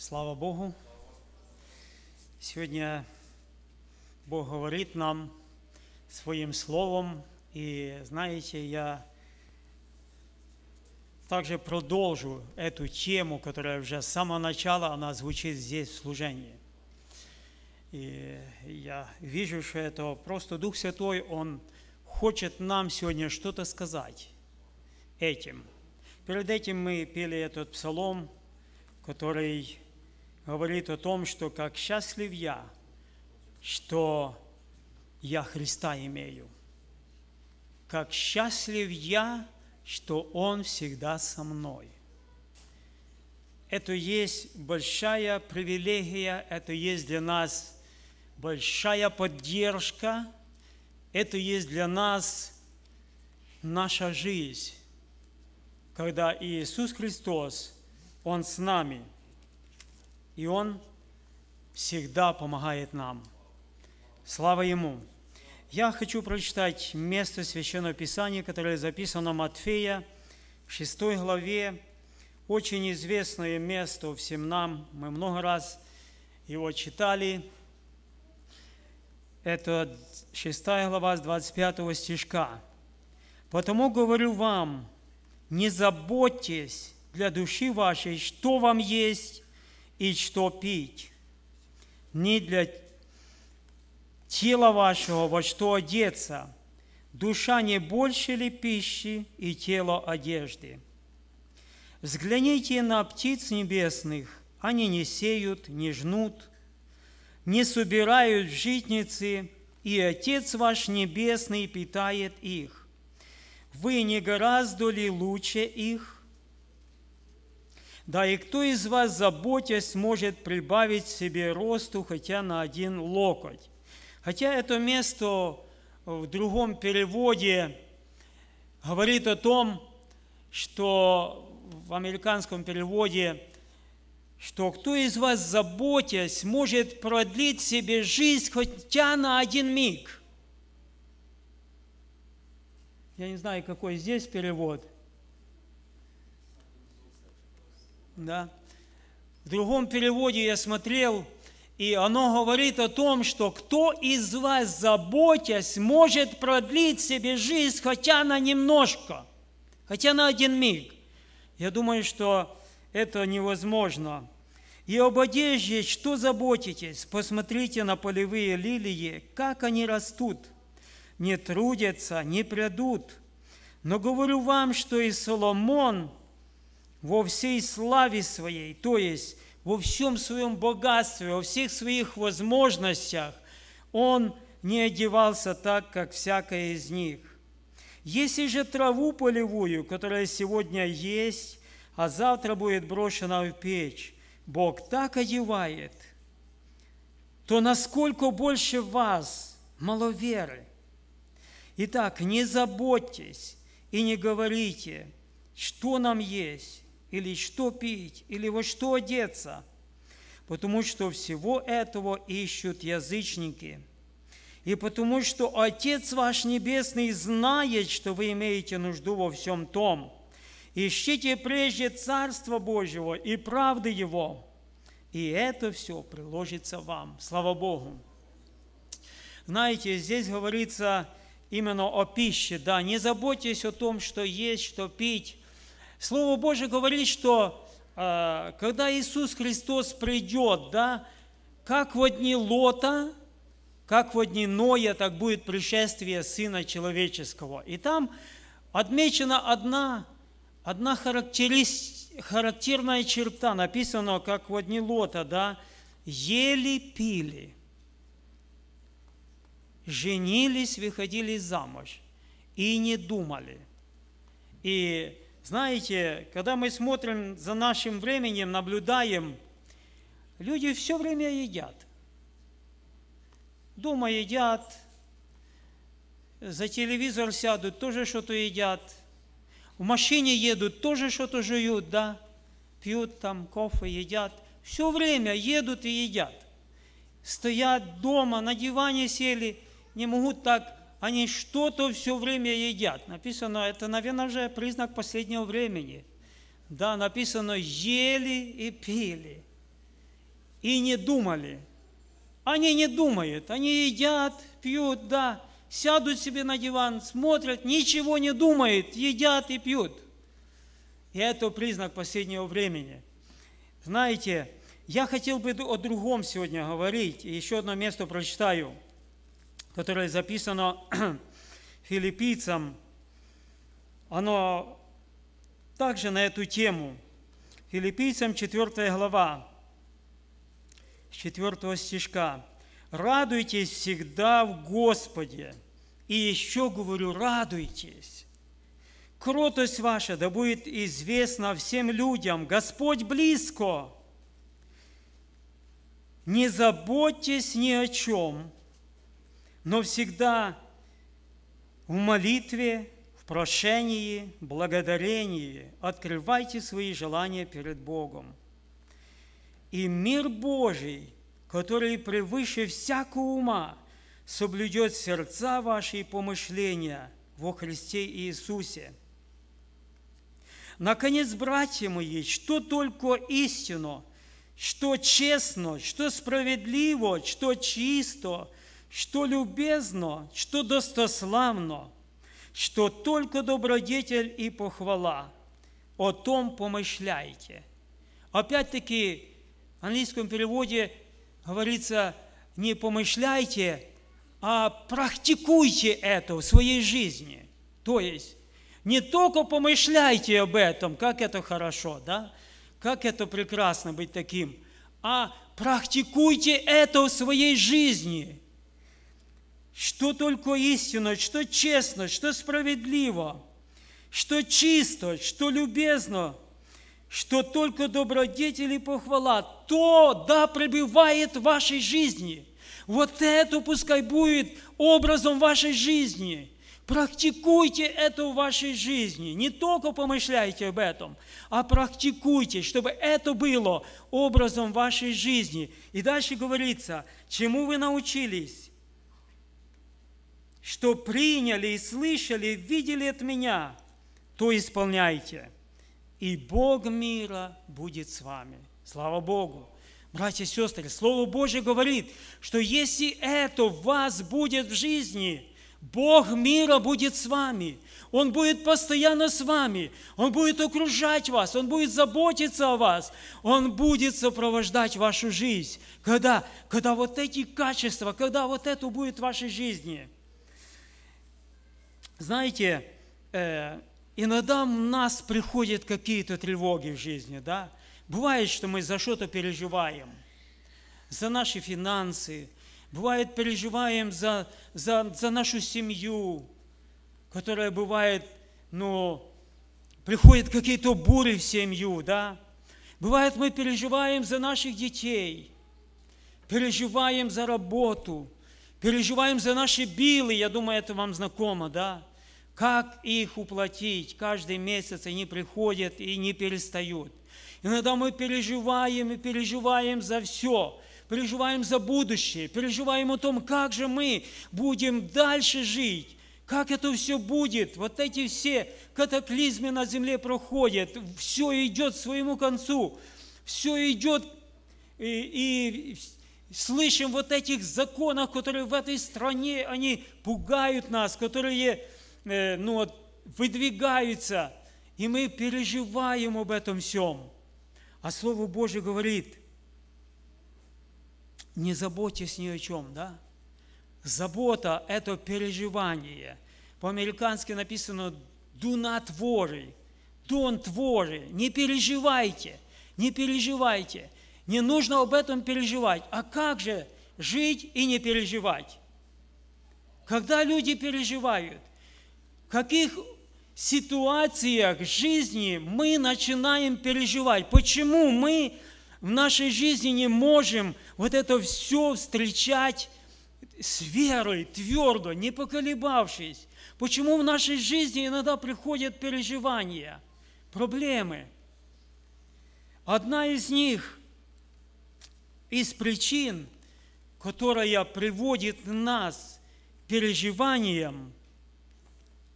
Слава Богу! Сегодня Бог говорит нам своим словом. И знаете, я также продолжу эту тему, которая уже с самого начала, она звучит здесь в служении. И я вижу, что это просто Дух Святой, Он хочет нам сегодня что-то сказать этим. Перед этим мы пели этот псалом, который говорит о том, что как счастлив я, что я Христа имею. Как счастлив я, что Он всегда со мной. Это есть большая привилегия, это есть для нас большая поддержка, это есть для нас наша жизнь, когда Иисус Христос, Он с нами – и Он всегда помогает нам. Слава Ему! Я хочу прочитать место Священного Писания, которое записано Матфея, в 6 главе, очень известное место всем нам, мы много раз его читали. Это 6 глава с 25 стишка. «Потому говорю вам, не заботьтесь для души вашей, что вам есть и что пить, Не для тела вашего во что одеться, душа не больше ли пищи и тело одежды. Взгляните на птиц небесных, они не сеют, не жнут, не собирают в житницы, и Отец ваш Небесный питает их. Вы не гораздо ли лучше их? Да и кто из вас, заботясь, может прибавить себе росту хотя на один локоть? Хотя это место в другом переводе говорит о том, что в американском переводе, что кто из вас, заботясь, может продлить себе жизнь хотя на один миг. Я не знаю, какой здесь перевод – Да? В другом переводе я смотрел, и оно говорит о том, что кто из вас, заботясь, может продлить себе жизнь хотя на немножко, хотя на один миг. Я думаю, что это невозможно. И об одежде что заботитесь? Посмотрите на полевые лилии, как они растут. Не трудятся, не прядут. Но говорю вам, что и Соломон – во всей славе своей, то есть во всем своем богатстве, во всех своих возможностях, он не одевался так, как всякое из них. Если же траву полевую, которая сегодня есть, а завтра будет брошена в печь, Бог так одевает, то насколько больше вас маловеры? Итак, не заботьтесь и не говорите, что нам есть, или что пить, или во что одеться, потому что всего этого ищут язычники. И потому что Отец ваш Небесный знает, что вы имеете нужду во всем том. Ищите прежде Царство Божьего и правды Его, и это все приложится вам. Слава Богу! Знаете, здесь говорится именно о пище, да, не заботьтесь о том, что есть, что пить, Слово Божье говорит, что а, когда Иисус Христос придет, да, как во дни Лота, как во дни Ноя, так будет пришествие Сына Человеческого. И там отмечена одна, одна характерная черта, написано, как во дни Лота, да, ели пили, женились, выходили замуж и не думали. И знаете, когда мы смотрим за нашим временем, наблюдаем, люди все время едят. Дома едят, за телевизор сядут, тоже что-то едят. В машине едут, тоже что-то жуют, да? Пьют там кофе, едят. Все время едут и едят. Стоят дома, на диване сели, не могут так они что-то все время едят. Написано, это, наверное, уже признак последнего времени. Да, написано, ели и пили, и не думали. Они не думают, они едят, пьют, да, сядут себе на диван, смотрят, ничего не думают, едят и пьют. И это признак последнего времени. Знаете, я хотел бы о другом сегодня говорить, и еще одно место прочитаю – которое записано филиппийцам, оно также на эту тему. Филиппийцам 4 глава, 4 стишка. «Радуйтесь всегда в Господе, и еще, говорю, радуйтесь. Кротость ваша да будет известна всем людям, Господь близко. Не заботьтесь ни о чем, но всегда в молитве, в прошении, благодарении открывайте свои желания перед Богом. И мир Божий, который превыше всякого ума, соблюдет сердца ваши и помышления во Христе Иисусе. Наконец, братья мои, что только истину, что честно, что справедливо, что чисто – что любезно, что достославно, что только добродетель и похвала. О том помышляйте. Опять-таки, в английском переводе говорится не помышляйте, а практикуйте это в своей жизни. То есть, не только помышляйте об этом, как это хорошо, да? Как это прекрасно быть таким, а практикуйте это в своей жизни – что только истинно, что честно, что справедливо, что чисто, что любезно, что только добродетель и похвала, то да пребывает в вашей жизни. Вот это пускай будет образом вашей жизни – Практикуйте это в вашей жизни. Не только помышляйте об этом, а практикуйте, чтобы это было образом вашей жизни. И дальше говорится, чему вы научились, что приняли и слышали, видели от меня, то исполняйте, и Бог мира будет с вами. Слава Богу! Братья и сестры, Слово Божье говорит, что если это в вас будет в жизни, Бог мира будет с вами. Он будет постоянно с вами. Он будет окружать вас. Он будет заботиться о вас. Он будет сопровождать вашу жизнь. Когда, когда вот эти качества, когда вот это будет в вашей жизни – знаете, э, иногда у нас приходят какие-то тревоги в жизни, да? Бывает, что мы за что-то переживаем, за наши финансы, бывает, переживаем за, за, за нашу семью, которая бывает, ну, приходят какие-то бури в семью, да? Бывает, мы переживаем за наших детей, переживаем за работу – переживаем за наши билы, я думаю, это вам знакомо, да? Как их уплатить? Каждый месяц они приходят и не перестают. Иногда мы переживаем и переживаем за все, переживаем за будущее, переживаем о том, как же мы будем дальше жить, как это все будет. Вот эти все катаклизмы на земле проходят, все идет к своему концу, все идет, и, и слышим вот этих законах, которые в этой стране, они пугают нас, которые э, ну, выдвигаются, и мы переживаем об этом всем. А Слово Божье говорит, не заботьтесь ни о чем, да? Забота – это переживание. По-американски написано «do not worry», «don't worry», не переживайте, не переживайте – не нужно об этом переживать. А как же жить и не переживать? Когда люди переживают, в каких ситуациях жизни мы начинаем переживать? Почему мы в нашей жизни не можем вот это все встречать с верой, твердо, не поколебавшись? Почему в нашей жизни иногда приходят переживания, проблемы? Одна из них – из причин, которая приводит нас к переживаниям,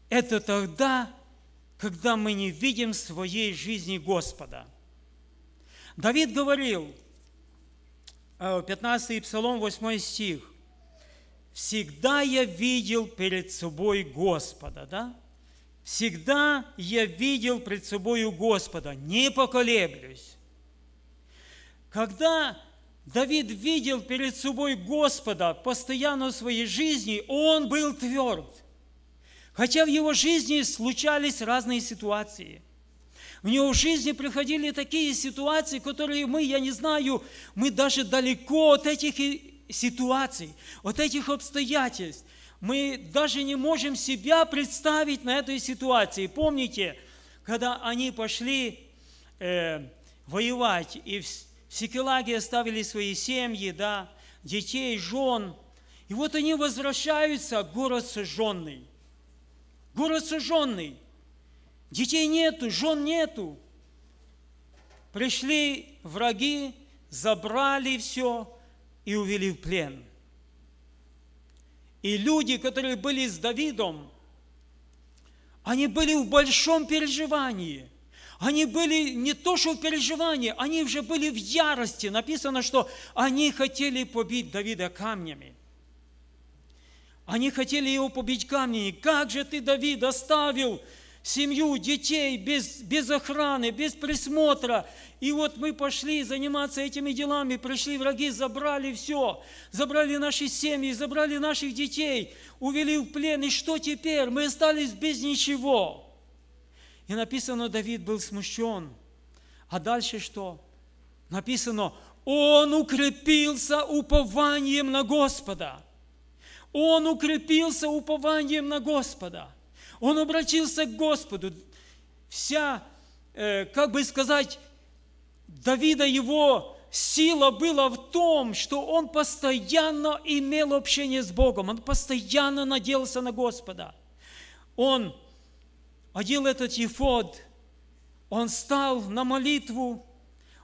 это тогда, когда мы не видим своей жизни Господа. Давид говорил, 15 э, Псалом, 8 стих, «Всегда я видел перед собой Господа». Да? «Всегда я видел пред собою Господа, не поколеблюсь». Когда Давид видел перед собой Господа постоянно в своей жизни, он был тверд. Хотя в его жизни случались разные ситуации. В него в жизни приходили такие ситуации, которые мы, я не знаю, мы даже далеко от этих ситуаций, от этих обстоятельств. Мы даже не можем себя представить на этой ситуации. Помните, когда они пошли э, воевать и в Секелаги оставили свои семьи, да, детей, жен. И вот они возвращаются, город сожженный. Город сожженный. Детей нету, жен нету. Пришли враги, забрали все и увели в плен. И люди, которые были с Давидом, они были в большом переживании – они были не то, что в переживании, они уже были в ярости. Написано, что они хотели побить Давида камнями. Они хотели его побить камнями. Как же ты, Давид, оставил семью, детей без, без охраны, без присмотра. И вот мы пошли заниматься этими делами, пришли враги, забрали все, забрали наши семьи, забрали наших детей, увели в плен. И что теперь? Мы остались без ничего. И написано, Давид был смущен. А дальше что? Написано, он укрепился упованием на Господа. Он укрепился упованием на Господа. Он обратился к Господу. Вся, э, как бы сказать, Давида его сила была в том, что он постоянно имел общение с Богом, он постоянно надеялся на Господа. Он одел этот ефод, он стал на молитву,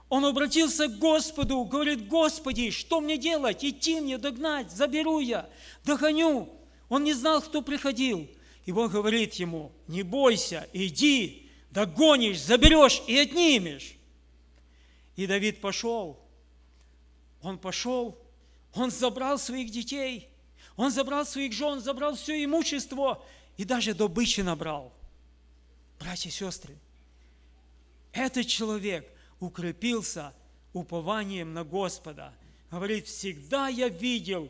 он обратился к Господу, говорит, Господи, что мне делать? Идти мне, догнать, заберу я, догоню. Он не знал, кто приходил. И Бог говорит ему, не бойся, иди, догонишь, заберешь и отнимешь. И Давид пошел. Он пошел, он забрал своих детей, он забрал своих жен, забрал все имущество и даже добычи набрал. Братья и сестры, этот человек укрепился упованием на Господа. Говорит, всегда я видел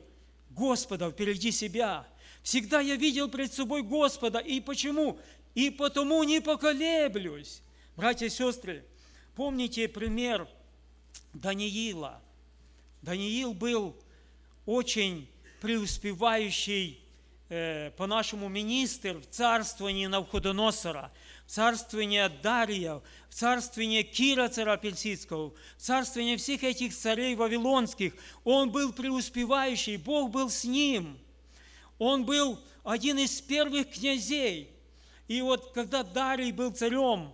Господа впереди себя. Всегда я видел пред собой Господа. И почему? И потому не поколеблюсь. Братья и сестры, помните пример Даниила. Даниил был очень преуспевающий, э, по-нашему, министр в царствовании Навходоносора – царствование Дарьев, царствование Кира царя царствование всех этих царей вавилонских. Он был преуспевающий, Бог был с ним. Он был один из первых князей. И вот когда Дарий был царем,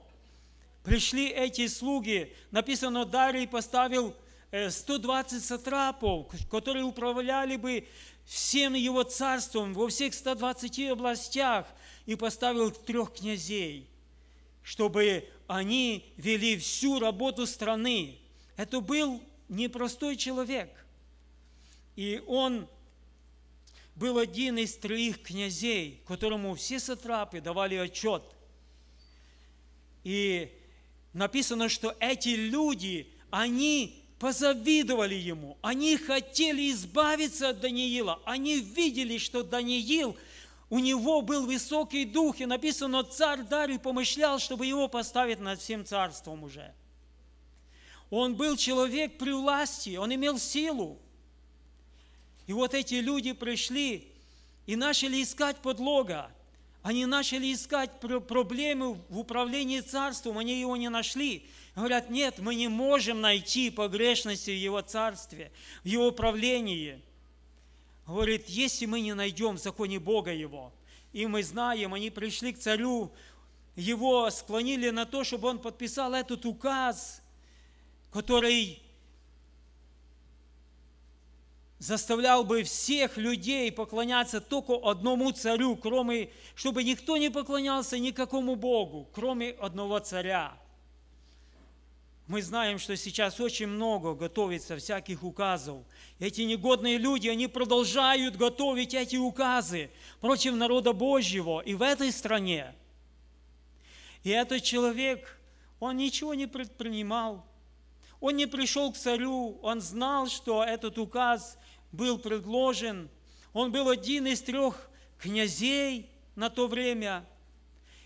пришли эти слуги, написано, Дарий поставил 120 э, сатрапов, которые управляли бы всем его царством во всех 120 областях и поставил трех князей – чтобы они вели всю работу страны. Это был непростой человек. И он был один из троих князей, которому все сатрапы давали отчет. И написано, что эти люди, они позавидовали ему, они хотели избавиться от Даниила, они видели, что Даниил – у него был высокий дух, и написано, царь Дарий помышлял, чтобы его поставить над всем царством уже. Он был человек при власти, он имел силу. И вот эти люди пришли и начали искать подлога. Они начали искать проблемы в управлении царством, они его не нашли. Говорят, нет, мы не можем найти погрешности в его царстве, в его правлении говорит, если мы не найдем в законе Бога его, и мы знаем, они пришли к царю, его склонили на то, чтобы он подписал этот указ, который заставлял бы всех людей поклоняться только одному царю, кроме, чтобы никто не поклонялся никакому Богу, кроме одного царя – мы знаем, что сейчас очень много готовится всяких указов. Эти негодные люди, они продолжают готовить эти указы против народа Божьего и в этой стране. И этот человек, он ничего не предпринимал. Он не пришел к царю, он знал, что этот указ был предложен. Он был один из трех князей на то время.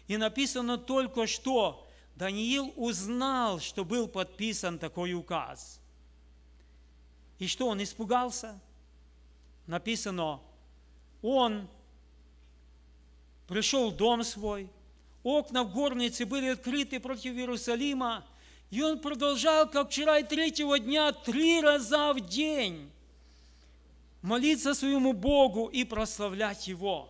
И написано только что, Даниил узнал, что был подписан такой указ. И что он испугался? Написано, он пришел в дом свой, окна в горнице были открыты против Иерусалима, и он продолжал, как вчера и третьего дня, три раза в день молиться своему Богу и прославлять Его.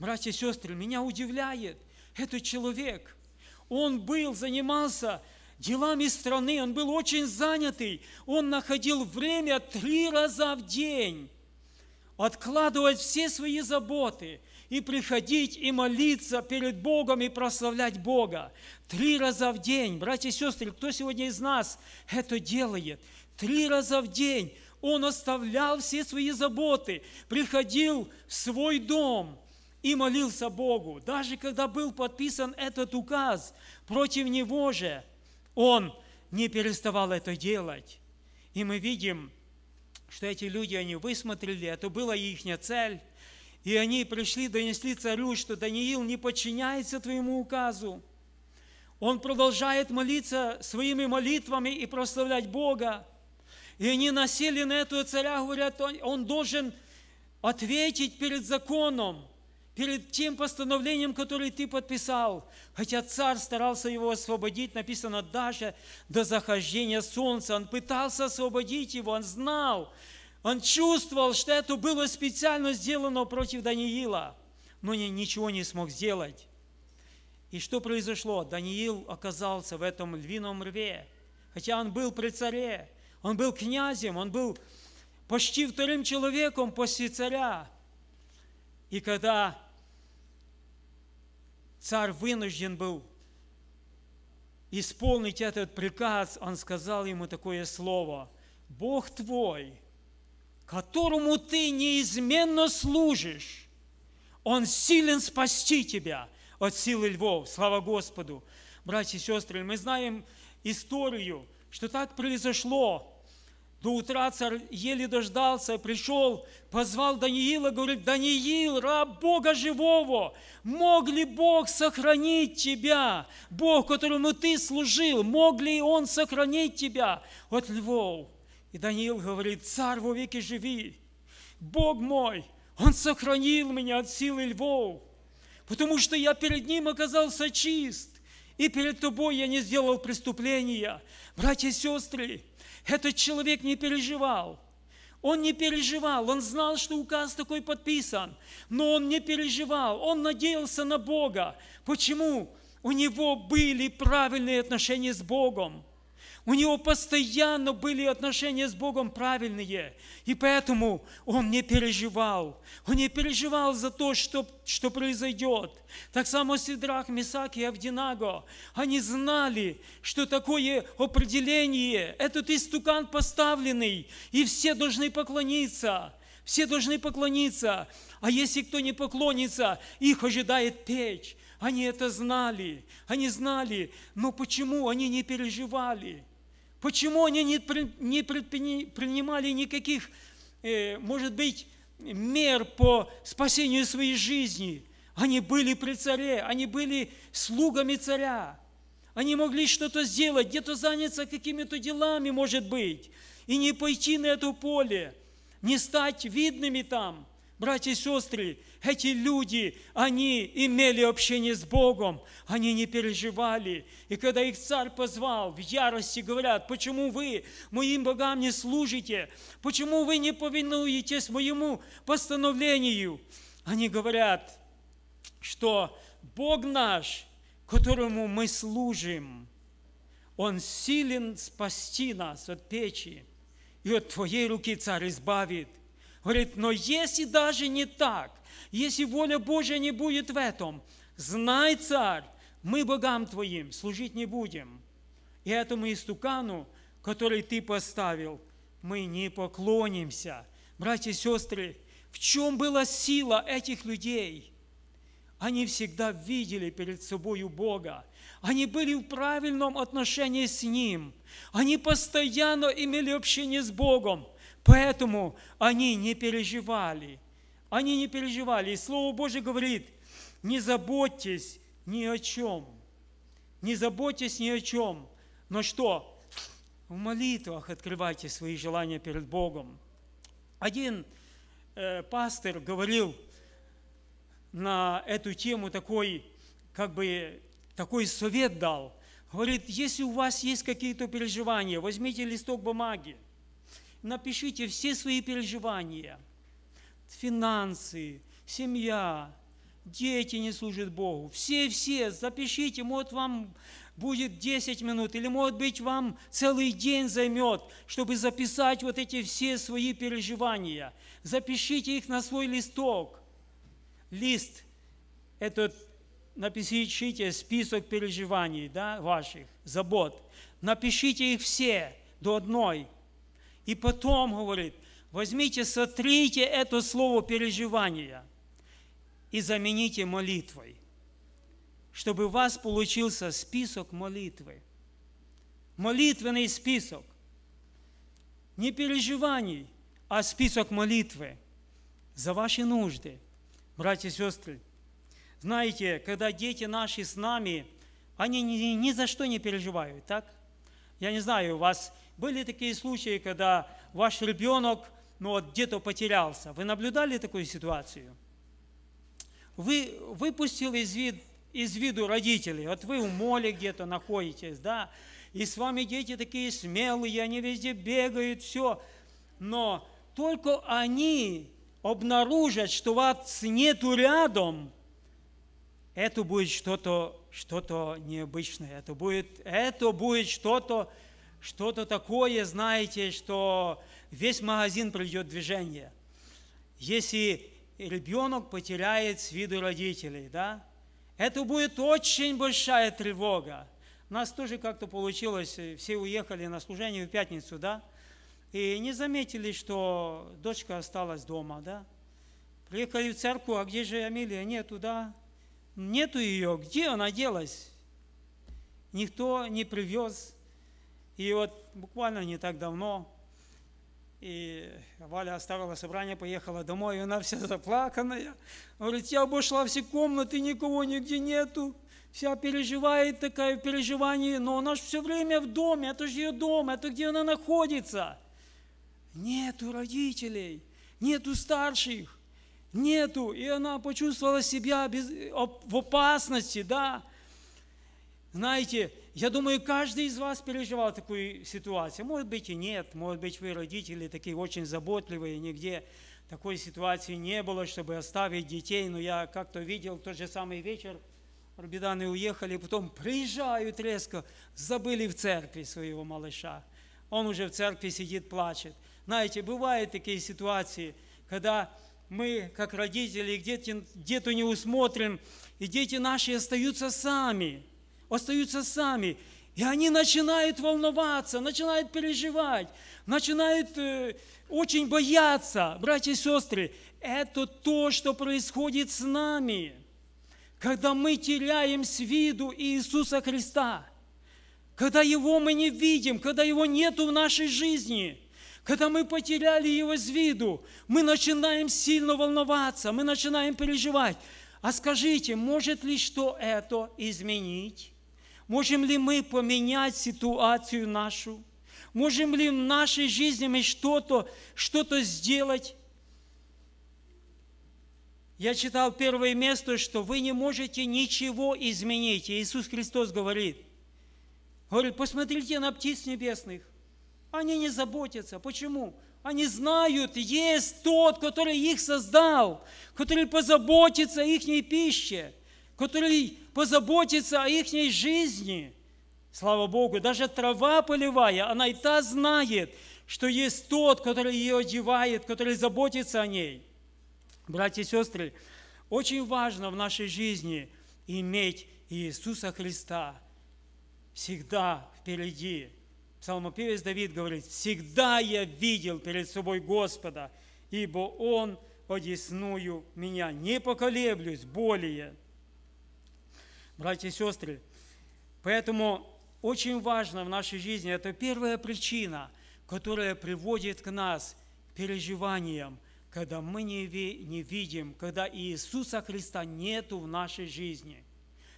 Братья и сестры, меня удивляет этот человек – он был, занимался делами страны, он был очень занятый. Он находил время три раза в день откладывать все свои заботы и приходить и молиться перед Богом и прославлять Бога. Три раза в день, братья и сестры, кто сегодня из нас это делает? Три раза в день он оставлял все свои заботы, приходил в свой дом – и молился Богу. Даже когда был подписан этот указ против него же, он не переставал это делать. И мы видим, что эти люди, они высмотрели, это была их цель, и они пришли, донесли царю, что Даниил не подчиняется твоему указу. Он продолжает молиться своими молитвами и прославлять Бога. И они насели на этого царя, говорят, он, он должен ответить перед законом перед тем постановлением, которое ты подписал. Хотя царь старался его освободить, написано даже до захождения солнца. Он пытался освободить его, он знал, он чувствовал, что это было специально сделано против Даниила, но ничего не смог сделать. И что произошло? Даниил оказался в этом львином рве, хотя он был при царе, он был князем, он был почти вторым человеком после царя. И когда царь вынужден был исполнить этот приказ, он сказал ему такое слово, «Бог твой, которому ты неизменно служишь, он силен спасти тебя от силы львов». Слава Господу! Братья и сестры, мы знаем историю, что так произошло до утра царь еле дождался, пришел, позвал Даниила, говорит, Даниил, раб Бога живого, мог ли Бог сохранить тебя? Бог, которому ты служил, мог ли Он сохранить тебя от львов? И Даниил говорит, царь во веки живи, Бог мой, Он сохранил меня от силы львов, потому что я перед Ним оказался чист, и перед Тобой я не сделал преступления. Братья и сестры, этот человек не переживал. Он не переживал, он знал, что указ такой подписан, но он не переживал, он надеялся на Бога. Почему? У него были правильные отношения с Богом. У него постоянно были отношения с Богом правильные, и поэтому он не переживал. Он не переживал за то, что, что произойдет. Так само Сидрах, Месак и Авдинаго, они знали, что такое определение, этот истукан поставленный, и все должны поклониться. Все должны поклониться, а если кто не поклонится, их ожидает печь. Они это знали, они знали, но почему они не переживали? Почему они не предпринимали никаких, э, может быть, мер по спасению своей жизни? Они были при царе, они были слугами царя. Они могли что-то сделать, где-то заняться какими-то делами, может быть, и не пойти на это поле, не стать видными там – Братья и сестры, эти люди, они имели общение с Богом, они не переживали. И когда их царь позвал, в ярости говорят, почему вы моим богам не служите? Почему вы не повинуетесь моему постановлению? Они говорят, что Бог наш, которому мы служим, Он силен спасти нас от печи, и от Твоей руки царь избавит – Говорит, но если даже не так, если воля Божья не будет в этом, знай, царь, мы богам твоим служить не будем. И этому истукану, который ты поставил, мы не поклонимся. Братья и сестры, в чем была сила этих людей? Они всегда видели перед собою Бога. Они были в правильном отношении с Ним. Они постоянно имели общение с Богом. Поэтому они не переживали. Они не переживали. И Слово Божье говорит, не заботьтесь ни о чем. Не заботьтесь ни о чем. Но что? В молитвах открывайте свои желания перед Богом. Один э, пастор говорил на эту тему такой, как бы, такой совет дал. Говорит, если у вас есть какие-то переживания, возьмите листок бумаги, напишите все свои переживания. Финансы, семья, дети не служат Богу. Все-все запишите, может вам будет 10 минут, или может быть вам целый день займет, чтобы записать вот эти все свои переживания. Запишите их на свой листок. Лист этот напишите список переживаний да, ваших, забот. Напишите их все до одной – и потом, говорит, возьмите, сотрите это слово переживания и замените молитвой, чтобы у вас получился список молитвы. Молитвенный список. Не переживаний, а список молитвы за ваши нужды. Братья и сестры, знаете, когда дети наши с нами, они ни, ни за что не переживают, так? Я не знаю, у вас были такие случаи, когда ваш ребенок ну, вот где-то потерялся. Вы наблюдали такую ситуацию? Вы выпустили из, вид, из виду родителей. Вот вы в моле где-то находитесь, да, и с вами дети такие смелые, они везде бегают, все. Но только они обнаружат, что вас нету рядом, это будет что-то что, -то, что -то необычное, это будет, это будет что-то что-то такое, знаете, что весь магазин придет движение. Если ребенок потеряет с виду родителей, да, это будет очень большая тревога. У нас тоже как-то получилось, э, все уехали на служение в пятницу, да, и не заметили, что дочка осталась дома, да. Приехали в церковь, а где же Амилия? Нету, да. Нету ее, где она делась? Никто не привез, и вот буквально не так давно и Валя оставила собрание, поехала домой, и она вся заплаканная. Говорит, я обошла все комнаты, никого нигде нету. Вся переживает такая, переживание, но она же все время в доме, это же ее дом, это где она находится. Нету родителей, нету старших, нету. И она почувствовала себя без, в опасности, да. Знаете, я думаю, каждый из вас переживал такую ситуацию. Может быть и нет, может быть вы родители такие очень заботливые, нигде такой ситуации не было, чтобы оставить детей. Но я как-то видел тот же самый вечер, Рубиданы уехали, потом приезжают резко, забыли в церкви своего малыша. Он уже в церкви сидит, плачет. Знаете, бывают такие ситуации, когда мы, как родители, где-то, где-то не усмотрим, и дети наши остаются сами – остаются сами. И они начинают волноваться, начинают переживать, начинают э, очень бояться. Братья и сестры, это то, что происходит с нами, когда мы теряем с виду Иисуса Христа, когда Его мы не видим, когда Его нету в нашей жизни – когда мы потеряли его с виду, мы начинаем сильно волноваться, мы начинаем переживать. А скажите, может ли что это изменить? Можем ли мы поменять ситуацию нашу? Можем ли в нашей жизни мы что-то что сделать? Я читал первое место, что вы не можете ничего изменить. Иисус Христос говорит, говорит, посмотрите на птиц небесных. Они не заботятся. Почему? Они знают, есть тот, который их создал, который позаботится о их пище который позаботится о их жизни. Слава Богу, даже трава полевая, она и та знает, что есть тот, который ее одевает, который заботится о ней. Братья и сестры, очень важно в нашей жизни иметь Иисуса Христа всегда впереди. Псалмопевец Давид говорит, «Всегда я видел перед собой Господа, ибо Он одесную меня, не поколеблюсь более» братья и сестры. Поэтому очень важно в нашей жизни, это первая причина, которая приводит к нас к переживаниям, когда мы не, ви, не видим, когда Иисуса Христа нету в нашей жизни.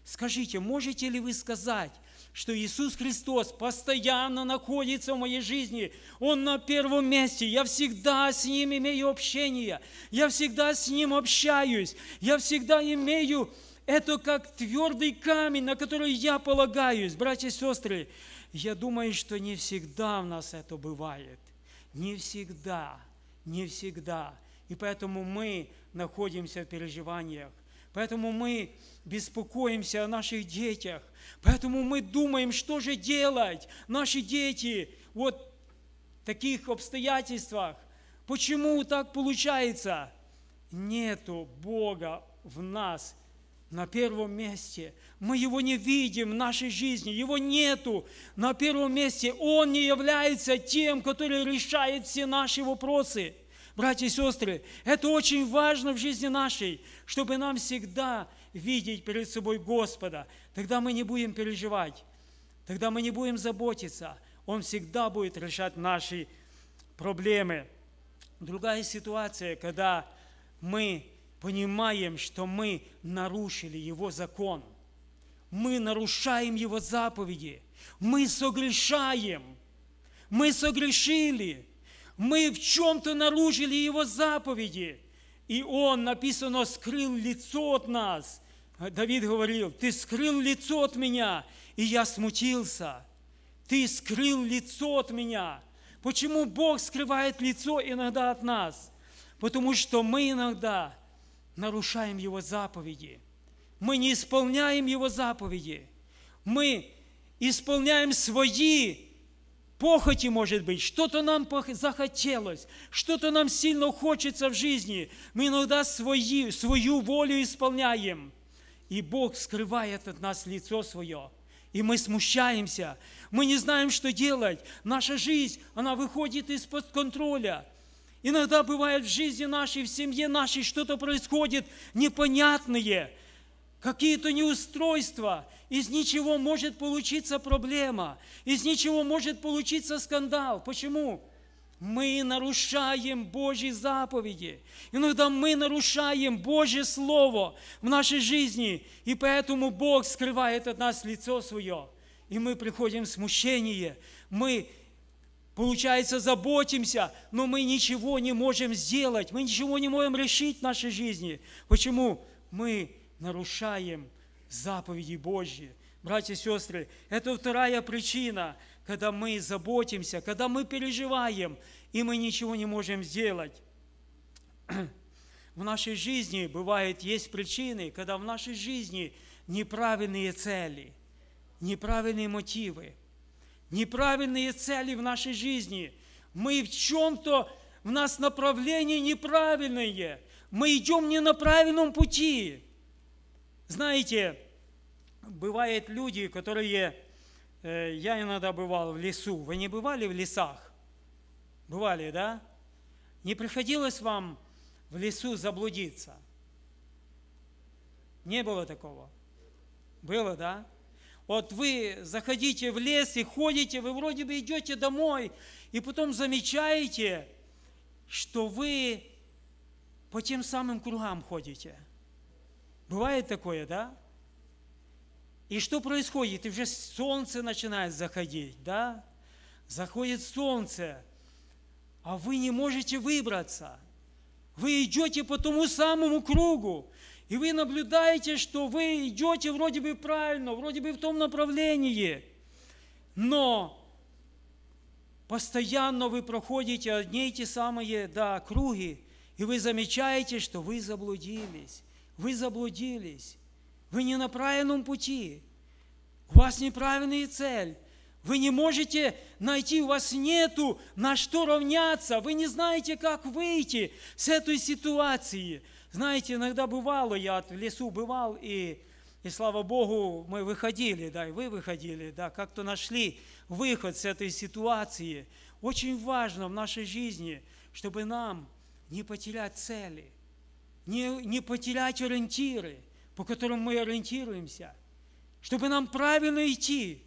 Скажите, можете ли вы сказать, что Иисус Христос постоянно находится в моей жизни. Он на первом месте. Я всегда с Ним имею общение. Я всегда с Ним общаюсь. Я всегда имею это как твердый камень, на который я полагаюсь. Братья и сестры, я думаю, что не всегда у нас это бывает. Не всегда, не всегда. И поэтому мы находимся в переживаниях. Поэтому мы беспокоимся о наших детях. Поэтому мы думаем, что же делать. Наши дети вот в таких обстоятельствах. Почему так получается? Нету Бога в нас – на первом месте. Мы Его не видим в нашей жизни, Его нету на первом месте. Он не является тем, который решает все наши вопросы. Братья и сестры, это очень важно в жизни нашей, чтобы нам всегда видеть перед собой Господа. Тогда мы не будем переживать, тогда мы не будем заботиться. Он всегда будет решать наши проблемы. Другая ситуация, когда мы понимаем, что мы нарушили Его закон. Мы нарушаем Его заповеди. Мы согрешаем. Мы согрешили. Мы в чем-то нарушили Его заповеди. И Он, написано, скрыл лицо от нас. Давид говорил, ты скрыл лицо от меня, и я смутился. Ты скрыл лицо от меня. Почему Бог скрывает лицо иногда от нас? Потому что мы иногда нарушаем Его заповеди. Мы не исполняем Его заповеди. Мы исполняем свои похоти, может быть, что-то нам захотелось, что-то нам сильно хочется в жизни. Мы иногда свои, свою волю исполняем. И Бог скрывает от нас лицо свое. И мы смущаемся. Мы не знаем, что делать. Наша жизнь, она выходит из-под контроля. Иногда бывает в жизни нашей, в семье нашей что-то происходит непонятное, какие-то неустройства. Из ничего может получиться проблема, из ничего может получиться скандал. Почему? Мы нарушаем Божьи заповеди. Иногда мы нарушаем Божье Слово в нашей жизни, и поэтому Бог скрывает от нас лицо свое. И мы приходим в смущение, мы Получается, заботимся, но мы ничего не можем сделать, мы ничего не можем решить в нашей жизни. Почему? Мы нарушаем заповеди Божьи. Братья и сестры, это вторая причина, когда мы заботимся, когда мы переживаем, и мы ничего не можем сделать. В нашей жизни, бывает, есть причины, когда в нашей жизни неправильные цели, неправильные мотивы – неправильные цели в нашей жизни. Мы в чем-то, в нас направление неправильное. Мы идем не на правильном пути. Знаете, бывают люди, которые... Э, я иногда бывал в лесу. Вы не бывали в лесах? Бывали, да? Не приходилось вам в лесу заблудиться? Не было такого? Было, да? Вот вы заходите в лес и ходите, вы вроде бы идете домой, и потом замечаете, что вы по тем самым кругам ходите. Бывает такое, да? И что происходит? И уже солнце начинает заходить, да? Заходит солнце, а вы не можете выбраться. Вы идете по тому самому кругу. И вы наблюдаете, что вы идете вроде бы правильно, вроде бы в том направлении, но постоянно вы проходите одни и те самые да, круги, и вы замечаете, что вы заблудились, вы заблудились, вы не на правильном пути, у вас неправильная цель, вы не можете найти, у вас нету на что равняться, вы не знаете, как выйти с этой ситуации – знаете, иногда бывало, я в лесу бывал, и, и слава Богу, мы выходили, да, и вы выходили, да, как-то нашли выход с этой ситуации. Очень важно в нашей жизни, чтобы нам не потерять цели, не, не потерять ориентиры, по которым мы ориентируемся, чтобы нам правильно идти,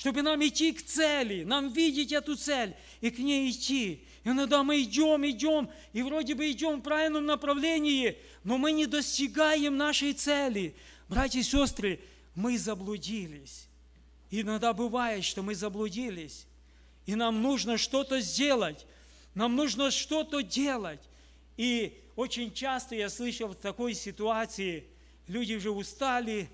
чтобы нам идти к цели, нам видеть эту цель и к ней идти. Иногда мы идем, идем, и вроде бы идем в правильном направлении, но мы не достигаем нашей цели. Братья и сестры, мы заблудились. Иногда бывает, что мы заблудились, и нам нужно что-то сделать, нам нужно что-то делать. И очень часто я слышал в такой ситуации, люди уже устали,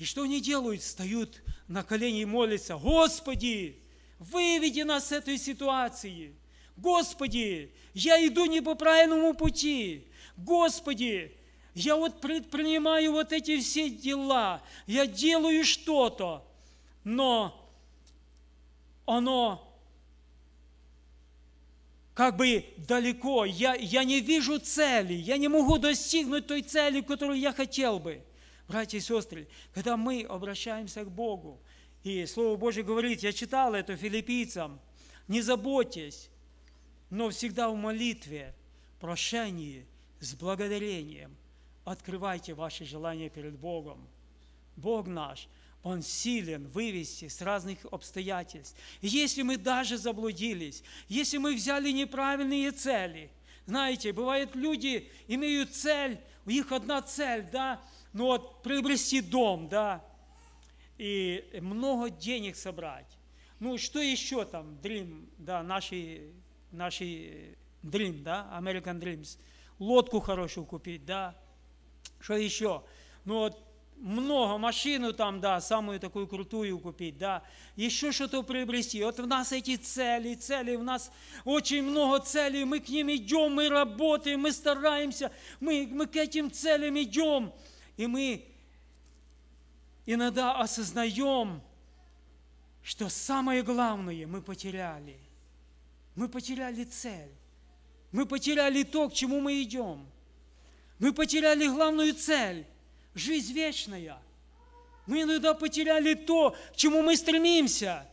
и что они делают? Стоят на колени и молятся, «Господи, выведи нас с этой ситуации! Господи, я иду не по правильному пути! Господи, я вот предпринимаю вот эти все дела, я делаю что-то, но оно как бы далеко, я, я не вижу цели, я не могу достигнуть той цели, которую я хотел бы. Братья и сестры, когда мы обращаемся к Богу, и Слово Божье говорит, я читал это филиппийцам, не заботьтесь, но всегда в молитве, прошении, с благодарением открывайте ваши желания перед Богом. Бог наш, Он силен вывести с разных обстоятельств. И если мы даже заблудились, если мы взяли неправильные цели, знаете, бывают люди имеют цель, у них одна цель, да, ну вот приобрести дом, да, и много денег собрать. Ну, что еще там, Dream, да, наши, наши Dream, да, American Dreams. Лодку хорошую купить, да. Что еще? Ну, вот много, машину там, да, самую такую крутую купить, да, еще что-то приобрести. Вот у нас эти цели, цели, у нас очень много целей, мы к ним идем, мы работаем, мы стараемся, мы, мы к этим целям идем. И мы иногда осознаем, что самое главное мы потеряли. Мы потеряли цель. Мы потеряли то, к чему мы идем. Мы потеряли главную цель – жизнь вечная. Мы иногда потеряли то, к чему мы стремимся.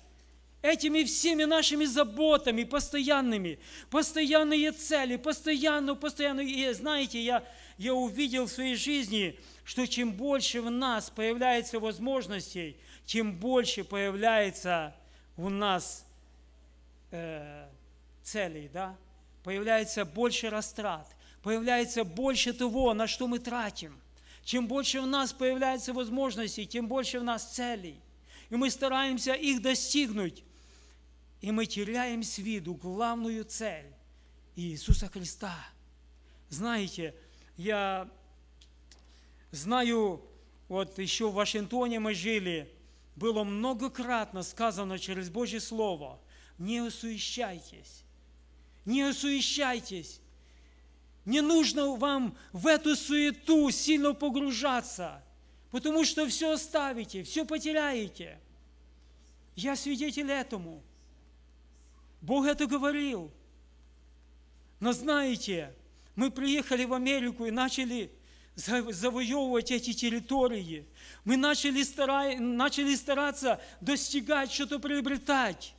Этими всеми нашими заботами постоянными, постоянные цели, постоянно, постоянно. И знаете, я, я увидел в своей жизни – что чем больше в нас появляется возможностей, чем больше появляется у нас э, целей, да? появляется больше растрат, появляется больше того, на что мы тратим. Чем больше в нас появляется возможностей, тем больше в нас целей. И мы стараемся их достигнуть. И мы теряем с виду главную цель Иисуса Христа. Знаете, я Знаю, вот еще в Вашингтоне мы жили, было многократно сказано через Божье Слово, не усуещайтесь, не усуещайтесь. Не нужно вам в эту суету сильно погружаться, потому что все оставите, все потеряете. Я свидетель этому. Бог это говорил. Но знаете, мы приехали в Америку и начали завоевывать эти территории. Мы начали, стара начали стараться достигать, что-то приобретать.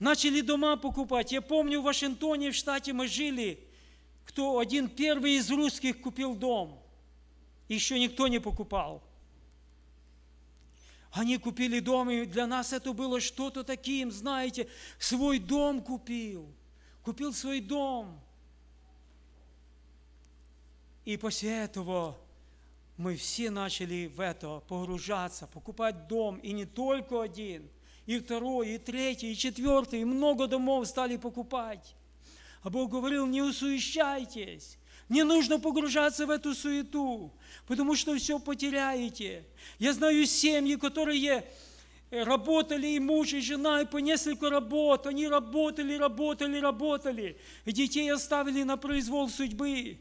Начали дома покупать. Я помню, в Вашингтоне, в штате мы жили, кто один первый из русских купил дом. Еще никто не покупал. Они купили дом, и для нас это было что-то таким, знаете, свой дом купил. Купил свой дом – и после этого мы все начали в это погружаться, покупать дом, и не только один, и второй, и третий, и четвертый, и много домов стали покупать. А Бог говорил, не усущайтесь, не нужно погружаться в эту суету, потому что все потеряете. Я знаю семьи, которые работали и муж, и жена, и по несколько работ. Они работали, работали, работали. И детей оставили на произвол судьбы.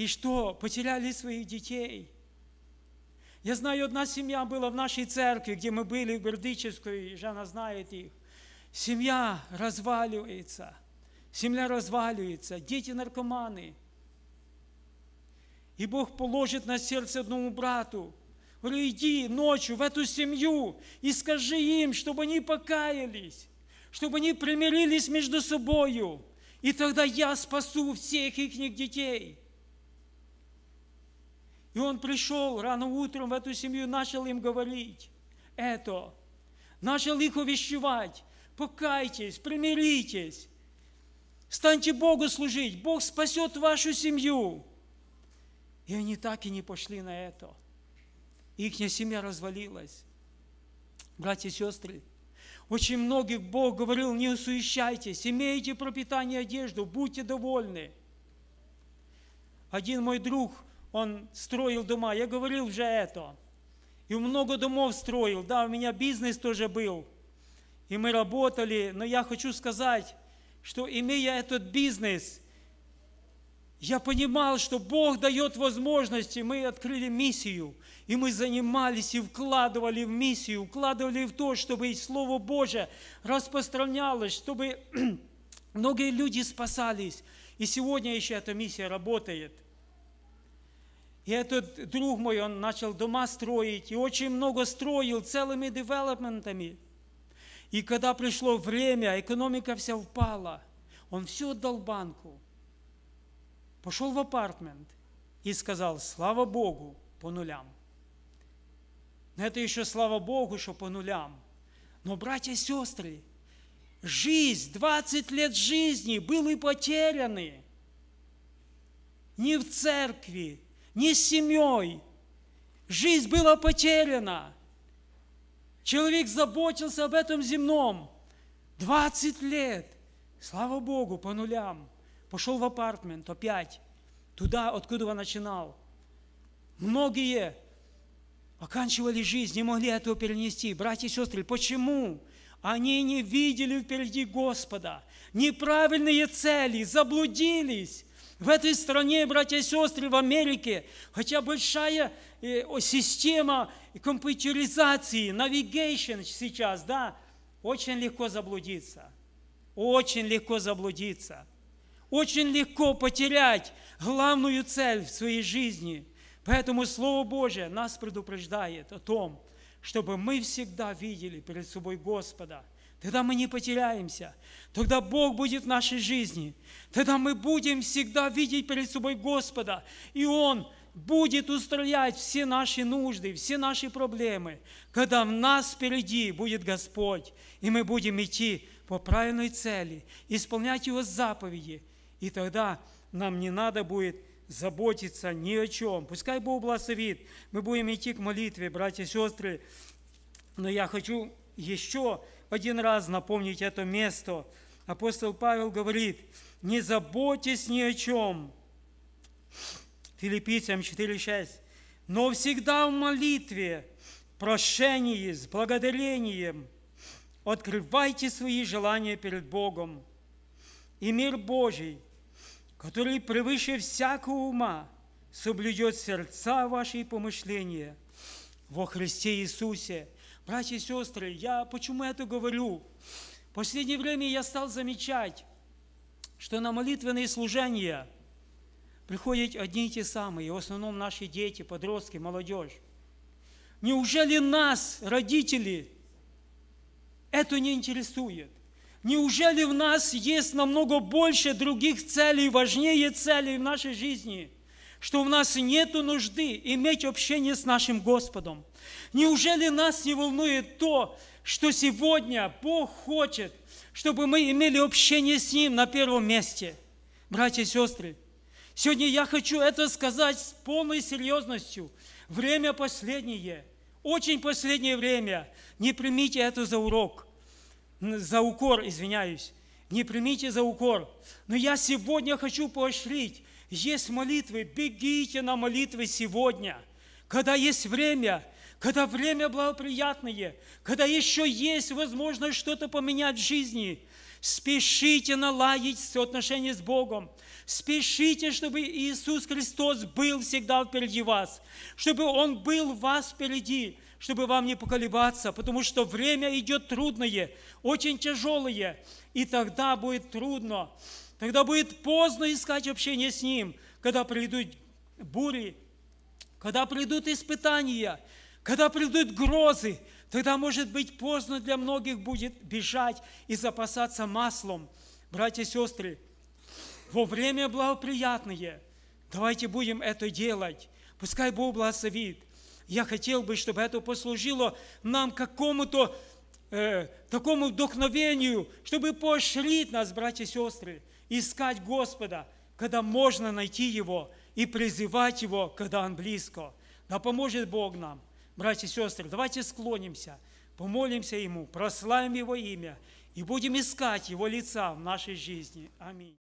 И что? Потеряли своих детей. Я знаю, одна семья была в нашей церкви, где мы были, в Бердычевской, и Жанна знает их. Семья разваливается. Семья разваливается. Дети наркоманы. И Бог положит на сердце одному брату. Говорю, иди ночью в эту семью и скажи им, чтобы они покаялись, чтобы они примирились между собою. И тогда я спасу всех их детей. И он пришел рано утром в эту семью, начал им говорить это, начал их увещевать, покайтесь, примиритесь, станьте Богу служить, Бог спасет вашу семью. И они так и не пошли на это. Их семья развалилась. Братья и сестры, очень многих Бог говорил, не усущайтесь, имейте пропитание и одежду, будьте довольны. Один мой друг – он строил дома. Я говорил уже это. И много домов строил. Да, у меня бизнес тоже был. И мы работали. Но я хочу сказать, что имея этот бизнес, я понимал, что Бог дает возможности. Мы открыли миссию. И мы занимались и вкладывали в миссию, вкладывали в то, чтобы Слово Божие распространялось, чтобы многие люди спасались. И сегодня еще эта миссия работает – и этот друг мой, он начал дома строить, и очень много строил целыми девелопментами. И когда пришло время, экономика вся упала, он все отдал банку. Пошел в апартмент и сказал, слава Богу, по нулям. Но это еще слава Богу, что по нулям. Но, братья и сестры, жизнь, 20 лет жизни были потеряны. Не в церкви, ни с семьей. Жизнь была потеряна. Человек заботился об этом земном. 20 лет, слава Богу, по нулям. Пошел в апартмент опять, туда, откуда он начинал. Многие оканчивали жизнь, не могли этого перенести. Братья и сестры, почему? Они не видели впереди Господа. Неправильные цели, заблудились. В этой стране, братья и сестры, в Америке, хотя большая э, система компьютеризации, навигейшн сейчас, да, очень легко заблудиться. Очень легко заблудиться. Очень легко потерять главную цель в своей жизни. Поэтому Слово Божие нас предупреждает о том, чтобы мы всегда видели перед собой Господа – Тогда мы не потеряемся. Тогда Бог будет в нашей жизни. Тогда мы будем всегда видеть перед собой Господа. И Он будет устроять все наши нужды, все наши проблемы, когда в нас впереди будет Господь, и мы будем идти по правильной цели, исполнять Его заповеди. И тогда нам не надо будет заботиться ни о чем. Пускай Бог благословит. Мы будем идти к молитве, братья и сестры. Но я хочу еще один раз напомнить это место. Апостол Павел говорит, не заботьтесь ни о чем. Филиппийцам 4,6. Но всегда в молитве, прошении, с благодарением открывайте свои желания перед Богом. И мир Божий, который превыше всякого ума, соблюдет сердца ваши и помышления во Христе Иисусе – Братья и сестры, я почему это говорю? В последнее время я стал замечать, что на молитвенные служения приходят одни и те самые, в основном наши дети, подростки, молодежь. Неужели нас, родители, это не интересует? Неужели в нас есть намного больше других целей, важнее целей в нашей жизни – что у нас нет нужды иметь общение с нашим Господом. Неужели нас не волнует то, что сегодня Бог хочет, чтобы мы имели общение с Ним на первом месте? Братья и сестры, сегодня я хочу это сказать с полной серьезностью. Время последнее, очень последнее время. Не примите это за урок, за укор, извиняюсь. Не примите за укор. Но я сегодня хочу поощрить есть молитвы, бегите на молитвы сегодня, когда есть время, когда время благоприятное, когда еще есть возможность что-то поменять в жизни. Спешите наладить соотношение с Богом. Спешите, чтобы Иисус Христос был всегда впереди вас, чтобы Он был вас впереди, чтобы вам не поколебаться, потому что время идет трудное, очень тяжелое, и тогда будет трудно. Тогда будет поздно искать общение с Ним, когда придут бури, когда придут испытания, когда придут грозы, тогда, может быть, поздно для многих будет бежать и запасаться маслом. Братья и сестры, во время благоприятное давайте будем это делать. Пускай Бог благословит. Я хотел бы, чтобы это послужило нам какому-то э, такому вдохновению, чтобы поощрить нас, братья и сестры, искать Господа, когда можно найти Его, и призывать Его, когда Он близко. Да поможет Бог нам, братья и сестры, давайте склонимся, помолимся Ему, прославим Его имя и будем искать Его лица в нашей жизни. Аминь.